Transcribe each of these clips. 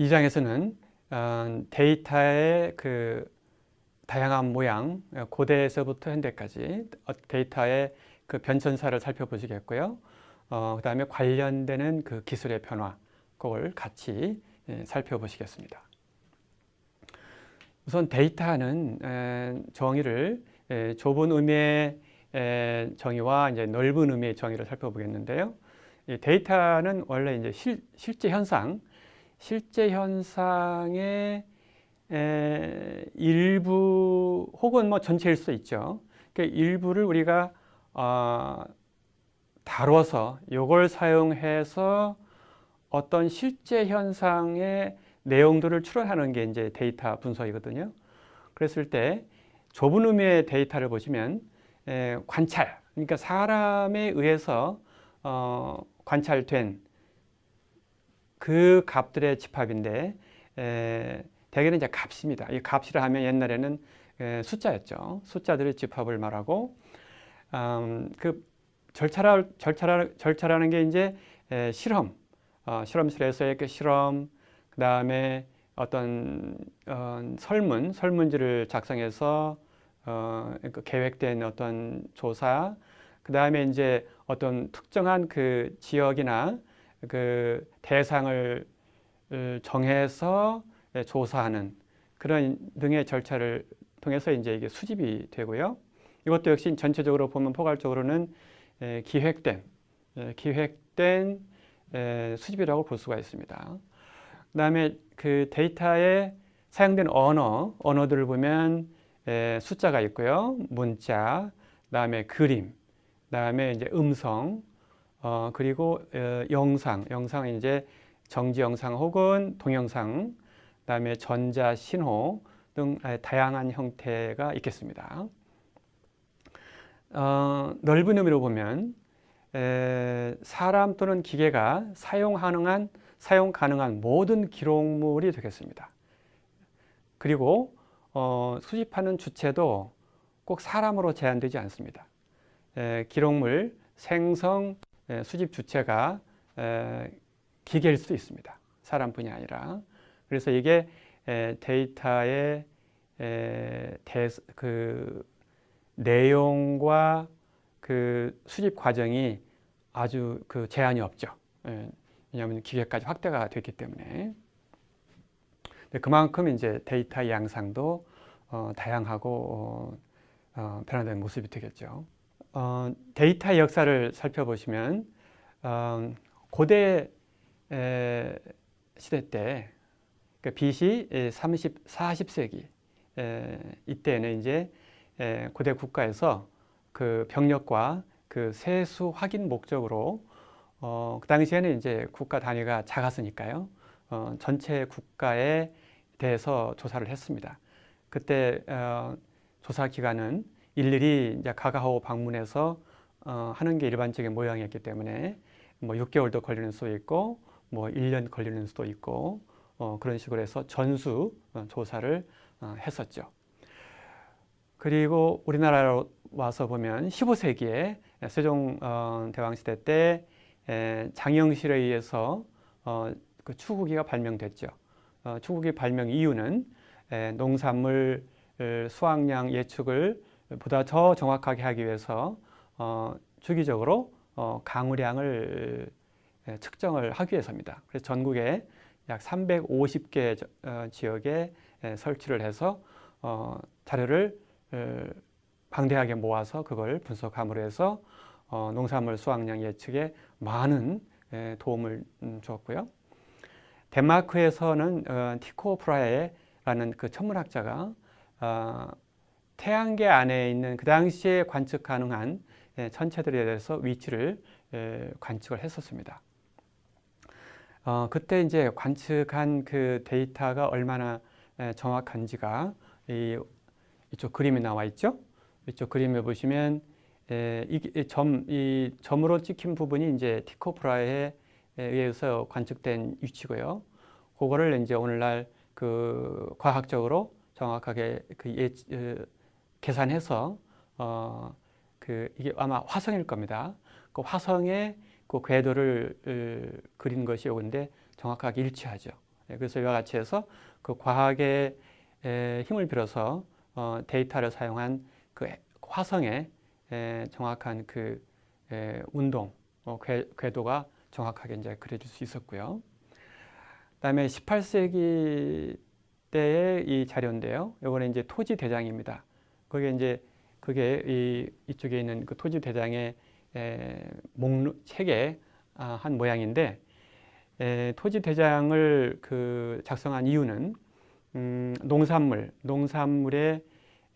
이장에서는 어, 데이터의 그 다양한 모양, 어, 고대에서부터 현대까지 어, 데이터의 그 변천사를 살펴보시겠고요. 어, 그 다음에 관련되는 그 기술의 변화, 그걸 같이 예, 살펴보시겠습니다. 우선 데이터는 정의를 좁은 의미의 정의와 이제 넓은 의미의 정의를 살펴보겠는데요. 데이터는 원래 이제 실, 실제 현상, 실제 현상의 에, 일부 혹은 뭐 전체일 수 있죠. 그러니까 일부를 우리가 어, 다뤄서 이걸 사용해서 어떤 실제 현상의 내용들을 추론하는 게 이제 데이터 분석이거든요. 그랬을 때 좁은 의미의 데이터를 보시면 에, 관찰, 그러니까 사람에 의해서 어, 관찰된 그 값들의 집합인데 에, 대개는 이제 값입니다. 이 값이라 하면 옛날에는 에, 숫자였죠. 숫자들의 집합을 말하고 음, 그 절차라, 절차라, 절차라는 게 이제 에, 실험, 어, 실험실에서의 그 실험, 그 다음에 어떤 어, 설문, 설문지를 작성해서 어, 그 계획된 어떤 조사, 그 다음에 이제 어떤 특정한 그 지역이나 그 대상을 어, 정해서 예, 조사하는 그런 등의 절차를 통해서 이제 이게 수집이 되고요. 이것도 역시 전체적으로 보면 포괄적으로는 예, 기획된 예, 기획된 수집이라고 볼 수가 있습니다. 그다음에 그 데이터에 사용된 언어 언어들을 보면 숫자가 있고요, 문자, 그다음에 그림, 그다음에 이제 음성, 어, 그리고 어, 영상, 영상 이제 정지 영상 혹은 동영상, 그다음에 전자 신호 등 아, 다양한 형태가 있겠습니다. 어, 넓은 의미로 보면 에, 사람 또는 기계가 사용 가능한 사용 가능한 모든 기록물이 되겠습니다. 그리고 어, 수집하는 주체도 꼭 사람으로 제한되지 않습니다. 에, 기록물 생성 수집 주체가 기계일 수도 있습니다. 사람뿐이 아니라. 그래서 이게 데이터의 그 내용과 그 수집 과정이 아주 그 제한이 없죠. 예, 왜냐하면 기계까지 확대가 됐기 때문에. 그만큼 이제 데이터 양상도 어, 다양하고 어, 어, 변화된 모습이 되겠죠. 어, 데이터 역사를 살펴보시면 어, 고대 에, 시대 때 그러니까 BC 30, 40세기 에, 이때는 이제 에, 고대 국가에서 그 병력과 그 세수 확인 목적으로 어, 그 당시에는 이제 국가 단위가 작았으니까요. 어, 전체 국가에 대해서 조사를 했습니다. 그때 어, 조사 기간은 일일이 이제 가가호 방문해서 어, 하는 게 일반적인 모양이었기 때문에 뭐 6개월도 걸리는 수도 있고 뭐 1년 걸리는 수도 있고 어, 그런 식으로 해서 전수 어, 조사를 어, 했었죠. 그리고 우리나라로 와서 보면 15세기에 세종 어, 대왕 시대 때 에, 장영실에 의해서 어, 그 추구기가 발명됐죠. 어, 추구기 발명 이유는 에, 농산물 수확량 예측을 보다 더 정확하게 하기 위해서 어, 주기적으로 어, 강우량을 예, 측정을 하기 위해서입니다. 그래서 전국에 약 350개 어, 지역에 예, 설치를 해서 어, 자료를 어, 방대하게 모아서 그걸 분석함으로 해서 어, 농산물 수확량 예측에 많은 예, 도움을 음, 주었고요. 덴마크에서는 어, 티코 프라에라는 그 천문학자가 어, 태양계 안에 있는 그 당시에 관측 가능한 예, 천체들에 대해서 위치를 예, 관측을 했었습니다. 어, 그때 이제 관측한 그 데이터가 얼마나 예, 정확한지가 이, 이쪽 그림에 나와 있죠. 이쪽 그림에 보시면 에, 이, 이, 점, 이 점으로 찍힌 부분이 이제 티코프라에 의해서 관측된 위치고요. 그거를 이제 오늘날 그 과학적으로 정확하게 그 예, 계산해서 어, 그 이게 아마 화성일 겁니다. 그 화성의 그 궤도를 그린 것이 요건데 정확하게 일치하죠. 네, 그래서 이와 같이 해서 그 과학의 힘을 빌어서 어 데이터를 사용한 그 화성의 정확한 그 운동 어, 궤도가 정확하게 이제 그려질 수 있었고요. 그다음에 18세기 때의 이 자료인데요. 이번에 이제 토지 대장입니다. 그게 이제 그게 이 이쪽에 있는 그 토지 대장의 에, 목록 책의 아, 한 모양인데 에, 토지 대장을 그 작성한 이유는 음, 농산물, 농산물의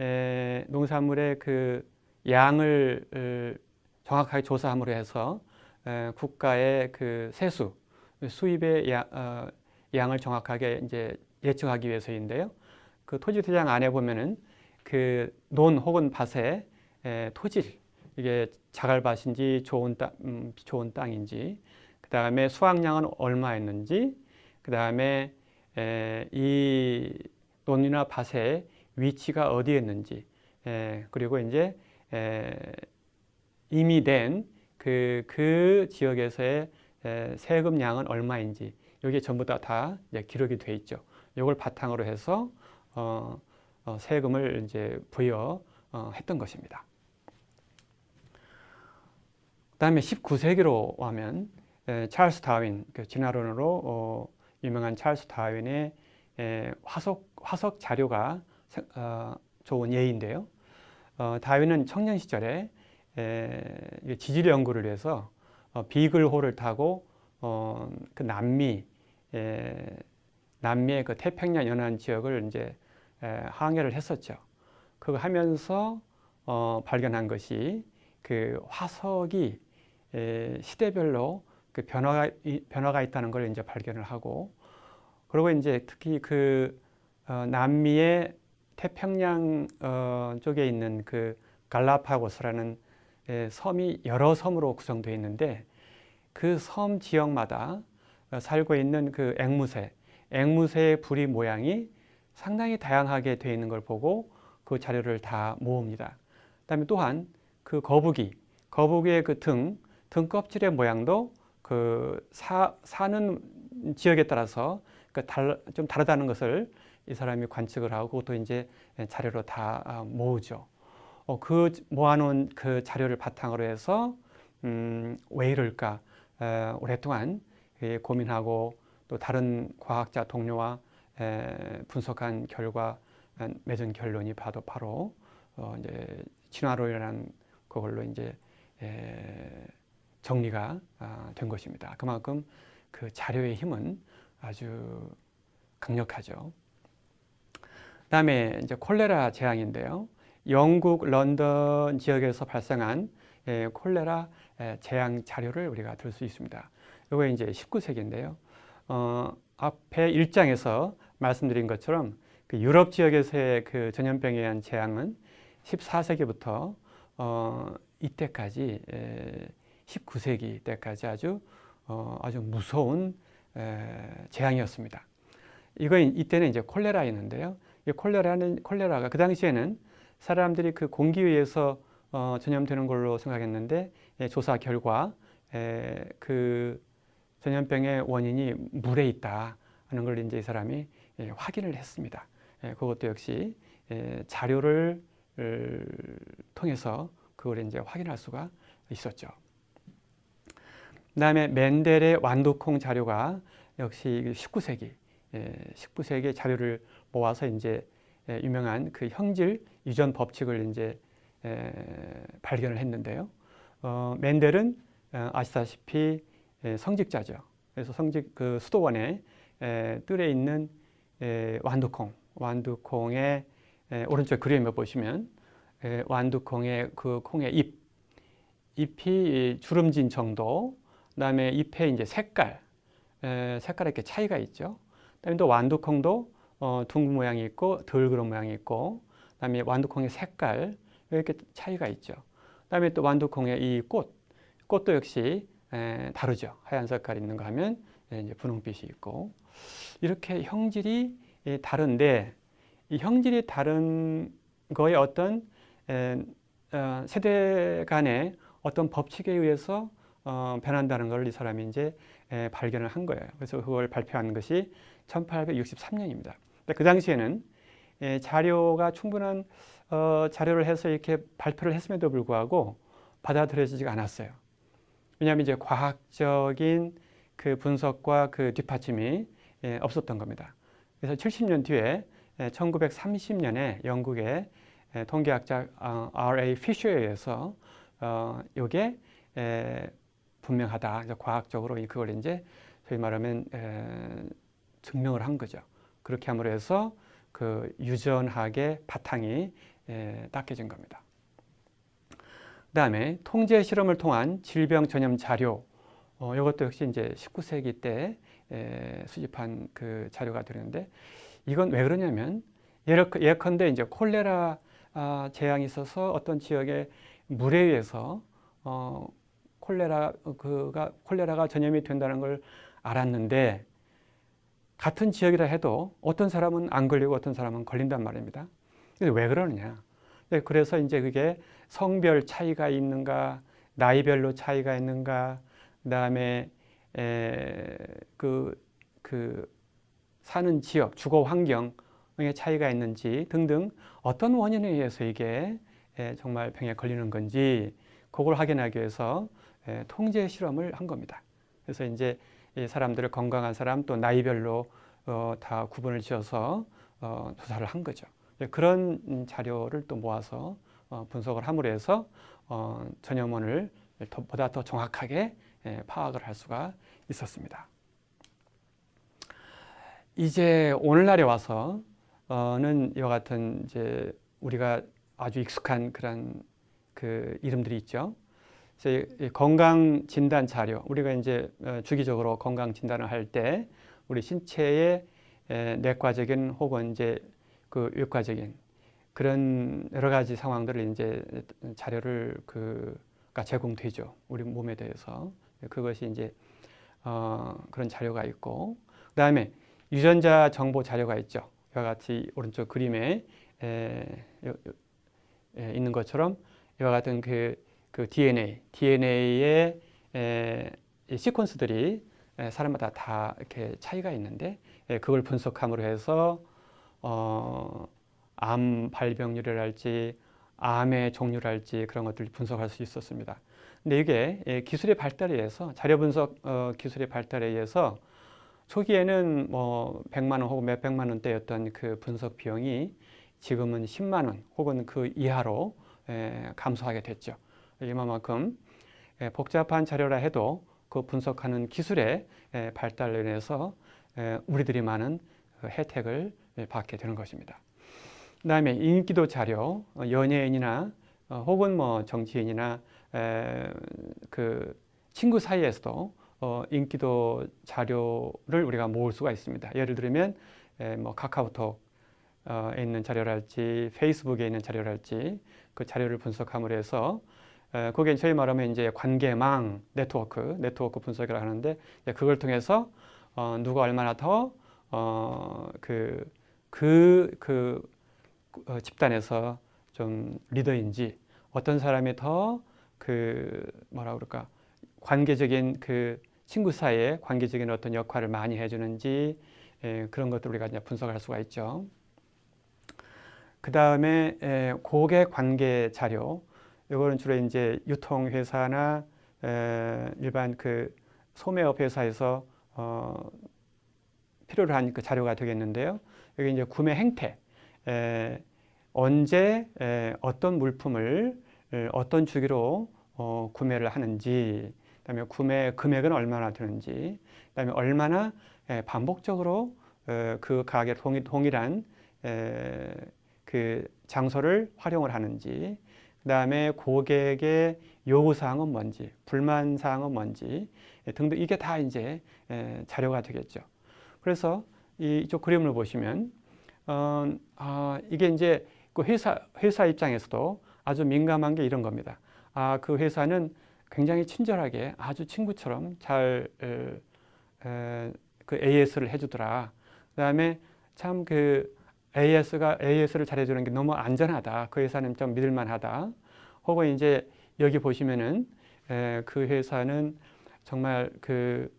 에, 농산물의 그 양을 을, 정확하게 조사함으로 해서 에, 국가의 그 세수 수입의 야, 어, 양을 정확하게 이제 예측하기 위해서인데요. 그 토지 대장 안에 보면은 그논 혹은 밭의 토질 이게 자갈밭인지 좋은 땅 음, 좋은 땅인지 그 다음에 수확량은 얼마였는지 그 다음에 이 논이나 밭의 위치가 어디였는지 에, 그리고 이제 에, 이미 된그그 그 지역에서의 에, 세금량은 얼마인지 여기에 전부 다다 다 기록이 돼 있죠. 이걸 바탕으로 해서 어, 어, 세금을 이제 부여했던 어, 것입니다. 다음에 19세기로 와면 찰스 다윈, 그 진화론으로 어, 유명한 찰스 다윈의 화석, 화석 자료가 좋은 예인데요. 다윈은 청년 시절에 지질 연구를 위해서 비글호를 타고 그 남미, 남미의 그 태평양 연안 지역을 이제 항해를 했었죠. 그거 하면서 어, 발견한 것이 그 화석이 에, 시대별로 그 변화가 변화가 있다는 걸 이제 발견을 하고 그리고 이제 특히 그 어, 남미의 태평양 어, 쪽에 있는 그 갈라파고스라는 에, 섬이 여러 섬으로 구성되어 있는데 그 섬 지역마다 어, 살고 있는 그 앵무새, 앵무새의 부리 모양이 상당히 다양하게 되어 있는 걸 보고 그 자료를 다 모읍니다. 그 다음에 또한 그 거북이, 거북이의 그 등, 등 껍질의 모양도 그 사, 사는 지역에 따라서 그 좀 다르다는 것을 이 사람이 관측을 하고 그것도 이제 자료로 다 아, 모으죠. 어, 그 모아놓은 그 자료를 바탕으로 해서 음, 왜 이럴까 오랫동안 예, 고민하고 또 다른 과학자 동료와 분석한 결과 음, 맺은 결론이 바로 바로 어 이제 진화론이라는 그걸로 이제 정리가 아, 된 것입니다. 그만큼 그 자료의 힘은 아주 강력하죠. 다음에 이제 콜레라 재앙인데요. 영국 런던 지역에서 발생한 콜레라 재앙 자료를 우리가 들 수 있습니다. 이게 이제 19세기인데요. 어, 앞에 1장에서 말씀드린 것처럼 그 유럽 지역에서의 그 전염병에 의한 재앙은 14세기부터 어, 이때까지 에, 19세기 때까지 아주 어, 아주 무서운 에, 재앙이었습니다. 이거 이때는 이제 콜레라였는데요. 이 콜레라는 콜레라가 그 당시에는 사람들이 그 공기에 서 어, 전염되는 걸로 생각했는데 예, 조사 결과 에, 그 전염병의 원인이 물에 있다 하는 걸 이제 이 사람이 예, 확인을 했습니다. 예, 그것도 역시 예, 자료를 통해서 그걸 이제 확인할 수가 있었죠. 그다음에 맨델의 완두콩 자료가 역시 19세기 1 9세기 자료를 모아서 이제 유명한 그 형질 유전 법칙을 이제 발견을 했는데요. 어, 맨델은 어, 아시다시피 성직자죠. 그래서 성직 그 수도원에 뜰에 있는 완두콩, 완두콩의 오른쪽 그림에 보시면 완두콩의 그 콩의 잎, 잎이 주름진 정도, 그다음에 잎의 이제 색깔, 색깔에 이렇게 차이가 있죠. 그다음에 또 완두콩도 어, 둥근 모양이 있고 덜 그런 모양이 있고, 그다음에 완두콩의 색깔 이렇게 차이가 있죠. 그다음에 또 완두콩의 이 꽃, 꽃도 역시 다르죠. 하얀 색깔 있는 거 하면 예, 이제 분홍빛이 있고 이렇게 형질이 예, 다른데 이 형질이 다른 거에 어떤 어, 세대 간의 어떤 법칙에 의해서 어, 변한다는 걸 이 사람이 이제 발견을 한 거예요. 그래서 그걸 발표한 것이 1863년입니다. 그 당시에는 자료가 충분한 어, 자료를 해서 이렇게 발표를 했음에도 불구하고 받아들여지지 않았어요. 왜냐하면 이제 과학적인 그 분석과 그 뒷받침이 예, 없었던 겁니다. 그래서 70년 뒤에 1930년에 예, 영국의 예, 통계학자 R.A. 피셔에 의해서 어, 이게 어, 분명하다. 과학적으로 그걸 이제 소위 말하면 에, 증명을 한 거죠. 그렇게 함으로 해서 그 유전학의 바탕이 에, 닦여진 겁니다. 그 다음에 통제 실험을 통한 질병 전염 자료 어, 이것도 역시 이제 19세기 때 에, 수집한 그 자료가 되는데 이건 왜 그러냐면 그, 예컨대 이제 콜레라 아, 재앙이 있어서 어떤 지역에 물에 의해서 어, 콜레라 어, 그가 콜레라가 전염이 된다는 걸 알았는데 같은 지역이라 해도 어떤 사람은 안 걸리고 어떤 사람은 걸린단 말입니다. 근데 왜 그러느냐? 네, 그래서 이제 그게 성별 차이가 있는가, 나이별로 차이가 있는가, 그다음에 그그 그 사는 지역, 주거 환경의 차이가 있는지 등등 어떤 원인에 의해서 이게 정말 병에 걸리는 건지 그걸 확인하기 위해서 통제 실험을 한 겁니다. 그래서 이제 사람들을 건강한 사람 또 나이별로 어, 다 구분을 지어서 어, 조사를 한 거죠. 네, 그런 음, 자료를 또 모아서 어, 분석을 함으로 해서 어, 전염원을 보다 더 정확하게 예, 파악을 할 수가 있었습니다. 이제 오늘날에 와서는 이와 같은 이제 우리가 아주 익숙한 그런 그 이름들이 있죠. 건강 진단 자료 우리가 이제 어, 주기적으로 건강 진단을 할 때 우리 신체의 내과적인 혹은 이제 그효과적인 그런 여러 가지 상황들을 이제 자료를 그가 그러니까 제공되죠. 우리 몸에 대해서 그것이 이제 어 그런 자료가 있고 그다음에 유전자 정보 자료가 있죠. 이와 같이 오른쪽 그림에 에, 에, 에 있는 것처럼 이와 같은 그, 그 DNA, DNA의 에, 이 시퀀스들이 에, 사람마다 다 이렇게 차이가 있는데 에, 그걸 분석함으로 해서 어, 암 발병률이랄지 암의 종류랄지 그런 것들을 분석할 수 있었습니다. 근데 이게 예, 기술의 발달에 의해서 자료 분석 어, 기술의 발달에 의해서 초기에는 뭐 100만 원 혹은 몇백만 원대였던 그 분석 비용이 지금은 10만 원 혹은 그 이하로 예, 감소하게 됐죠. 이만큼 예, 복잡한 자료라 해도 그 분석하는 기술의 발달로 인해서 우리들이 많은 그 혜택을 예, 받게 되는 것입니다. 그 다음에 인기도 자료, 어, 연예인이나 어, 혹은 뭐 정치인이나 그 친구 사이에서도 어, 인기도 자료를 우리가 모을 수가 있습니다. 예를 들면 뭐 카카오톡에 있는 자료랄지 페이스북에 있는 자료랄지 그 자료를 분석함으로 해서 그게 저희 말하면 이제 관계망 네트워크 네트워크 분석이라고 하는데 예, 그걸 통해서 누가 얼마나 더그 그, 그 어, 집단에서 좀 리더인지 어떤 사람이 더그 뭐라 그럴까 관계적인 그 친구 사이에 관계적인 어떤 역할을 많이 해주는지 예, 그런 것들 을 우리가 이제 분석할 수가 있죠. 그 다음에 예, 고객 관계 자료 이거는 주로 이제 유통 회사나 예, 일반 그 소매업 회사에서 어, 필요로 한그 자료가 되겠는데요. 여기 이제 구매 행태 에, 언제 에, 어떤 물품을 에, 어떤 주기로 어, 구매를 하는지 그다음에 구매 금액은 얼마나 되는지 그다음에 얼마나 에, 반복적으로 에, 그 가게 동일, 동일한 에, 그 장소를 활용을 하는지 그다음에 고객의 요구 사항은 뭔지 불만 사항은 뭔지 등등 이게 다 이제 자료가 되겠죠. 그래서 이쪽 그림을 보시면 어, 아, 이게 이제 그 회사 회사 입장에서도 아주 민감한 게 이런 겁니다. 아, 그 회사는 굉장히 친절하게 아주 친구처럼 잘 에, 에, 그 AS를 해주더라. 그다음에 참 그 AS가 AS를 잘해주는 게 너무 안전하다. 그 회사는 좀 믿을만하다. 혹은 이제 여기 보시면은 에, 그 회사는 정말 그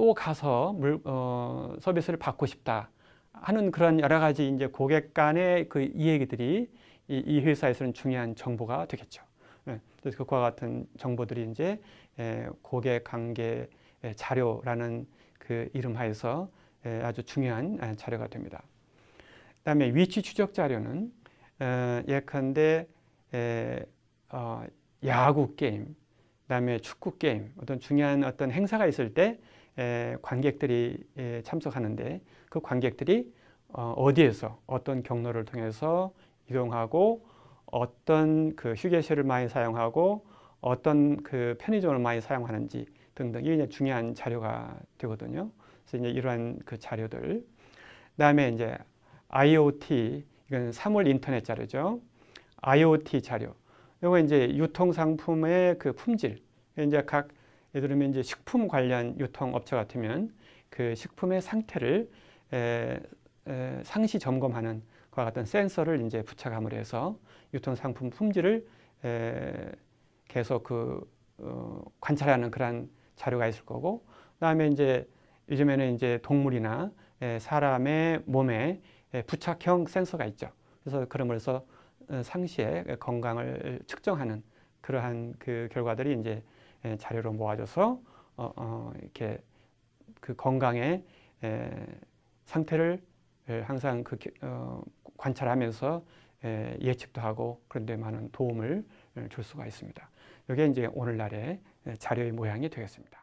또 가서 물, 어, 서비스를 받고 싶다 하는 그런 여러 가지 이제 고객 간의 그이얘기들이 이, 이 회사에서는 중요한 정보가 되겠죠. 예, 그래서 그와 같은 정보들이 이제 예, 고객 관계 예, 자료라는 그 이름 하에서 예, 아주 중요한 예, 자료가 됩니다. 그 다음에 위치 추적 자료는 에, 어, 예컨대 에, 예, 어, 야구 게임, 그 다음에 축구 게임, 어떤 중요한 어떤 행사가 있을 때 관객들이 참석하는데 그 관객들이 어, 어디에서 어떤 경로를 통해서 이동하고 어떤 그 휴게실을 많이 사용하고 어떤 그 편의점을 많이 사용하는지 등등 이게 중요한 자료가 되거든요. 그래서 이제 이러한 그 자료들. 다음에 이제 IoT 이건 사물 인터넷 자료죠. IoT 자료. 요거 이제 유통 상품의 그 품질. 이제 각 예를 들면 이제 식품 관련 유통 업체 같으면 그 식품의 상태를 에, 에, 상시 점검하는 그와 같은 센서를 이제 부착함으로 해서 유통 상품 품질을 에, 계속 그 어, 관찰하는 그런 자료가 있을 거고 그다음에 이제 요즘에는 이제 동물이나 에, 사람의 몸에 에, 부착형 센서가 있죠. 그래서 그런 걸서 어, 상시에 건강을 측정하는 그러한 그 결과들이 이제 예, 자료로 모아져서 어, 어, 이렇게 그 건강의 에, 예, 상태를 예, 항상 그 어, 관찰하면서 에, 예측도 하고 그런 데 많은 도움을 줄 수가 있습니다. 이게 이제 오늘날의 자료의 모양이 되겠습니다.